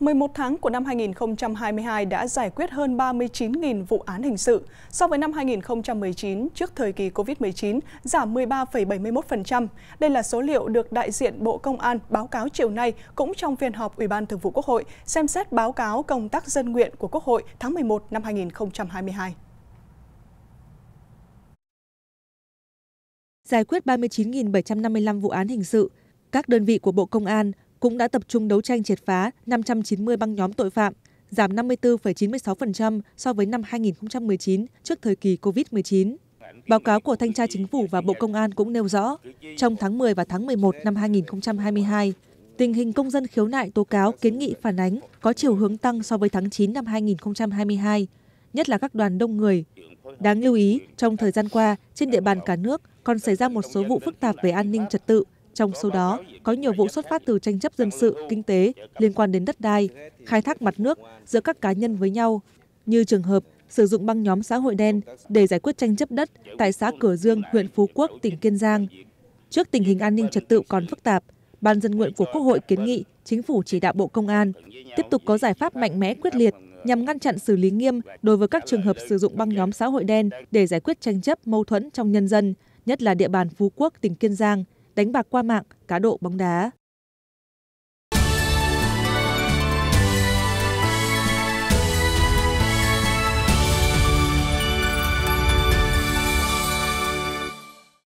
11 tháng của năm 2022 đã giải quyết hơn 39.000 vụ án hình sự. So với năm 2019, trước thời kỳ COVID-19, giảm 13,71%. Đây là số liệu được đại diện Bộ Công an báo cáo chiều nay cũng trong phiên họp Ủy ban Thường vụ Quốc hội xem xét báo cáo công tác dân nguyện của Quốc hội tháng 11 năm 2022. Giải quyết 39.755 vụ án hình sự, các đơn vị của Bộ Công an, cũng đã tập trung đấu tranh triệt phá 590 băng nhóm tội phạm giảm 54,96% so với năm 2019 trước thời kỳ covid 19 Báo cáo của Thanh tra Chính phủ và Bộ Công an cũng nêu rõ, trong tháng 10 và tháng 11 năm 2022, tình hình công dân khiếu nại tố cáo kiến nghị phản ánh có chiều hướng tăng so với tháng 9 năm 2022, nhất là các đoàn đông người. Đáng lưu ý, trong thời gian qua, trên địa bàn cả nước còn xảy ra một số vụ phức tạp về an ninh trật tự trong số đó có nhiều vụ xuất phát từ tranh chấp dân sự kinh tế liên quan đến đất đai khai thác mặt nước giữa các cá nhân với nhau như trường hợp sử dụng băng nhóm xã hội đen để giải quyết tranh chấp đất tại xã cửa dương huyện phú quốc tỉnh kiên giang trước tình hình an ninh trật tự còn phức tạp ban dân nguyện của quốc hội kiến nghị chính phủ chỉ đạo bộ công an tiếp tục có giải pháp mạnh mẽ quyết liệt nhằm ngăn chặn xử lý nghiêm đối với các trường hợp sử dụng băng nhóm xã hội đen để giải quyết tranh chấp mâu thuẫn trong nhân dân, nhất là địa bàn Phú Quốc, tỉnh Kiên Giang, đánh bạc qua mạng cá độ bóng đá